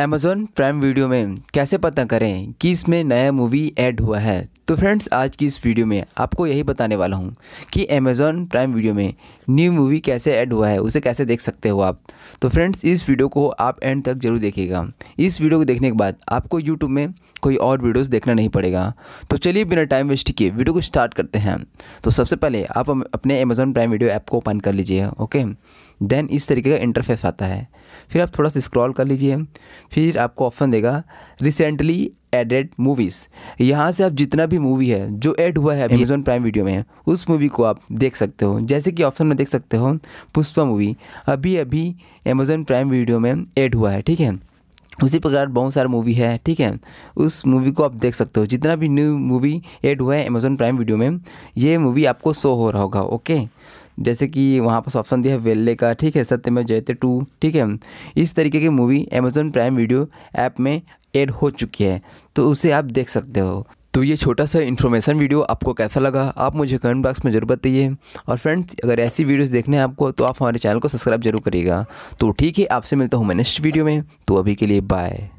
Amazon prime Video में कैसे पता करें कि इसमें नया मूवी ऐड हुआ है तो फ्रेंड्स आज की इस वीडियो में आपको यही बताने वाला हूँ कि अमेज़ॉन प्राइम वीडियो में न्यू मूवी कैसे ऐड हुआ है उसे कैसे देख सकते हो आप तो फ्रेंड्स इस वीडियो को आप एंड तक जरूर देखिएगा इस वीडियो को देखने के बाद आपको यूट्यूब में कोई और वीडियोस देखना नहीं पड़ेगा तो चलिए बिना टाइम वेस्ट किए वीडियो को स्टार्ट करते हैं तो सबसे पहले आप अपने अमेज़ॉन प्राइम वीडियो ऐप को ओपन कर लीजिए ओके देन इस तरीके का इंटरफेस आता है फिर आप थोड़ा सा स्क्रॉल कर लीजिए फिर आपको ऑप्शन देगा रिसेंटली एडेड मूवीज़ यहाँ से आप जितना भी मूवी है जो ऐड हुआ है अमेजोन प्राइम वीडियो में उस मूवी को आप देख सकते हो जैसे कि ऑप्शन में देख सकते हो पुष्पा मूवी अभी अभी अमेजोन प्राइम वीडियो में ऐड हुआ है ठीक है उसी प्रकार बहुत सारा मूवी है ठीक है उस मूवी को आप देख सकते हो जितना भी न्यू मूवी ऐड हुआ है अमेजोन प्राइम वीडियो में ये मूवी आपको शो हो रहा होगा ओके जैसे कि वहाँ पर ऑप्शन दिया है वेल्ले का ठीक है सत्य में जयते टू ठीक है इस तरीके की movie Amazon Prime Video app में एड हो चुकी है तो उसे आप देख सकते हो तो ये छोटा सा इन्फॉर्मेशन वीडियो आपको कैसा लगा आप मुझे कमेंट बॉक्स में जरूर बताइए और फ्रेंड्स अगर ऐसी वीडियोस देखने हैं आपको तो आप हमारे चैनल को सब्सक्राइब जरूर करिएगा तो ठीक है आपसे मिलता हूँ मैं नेक्स्ट वीडियो में तो अभी के लिए बाय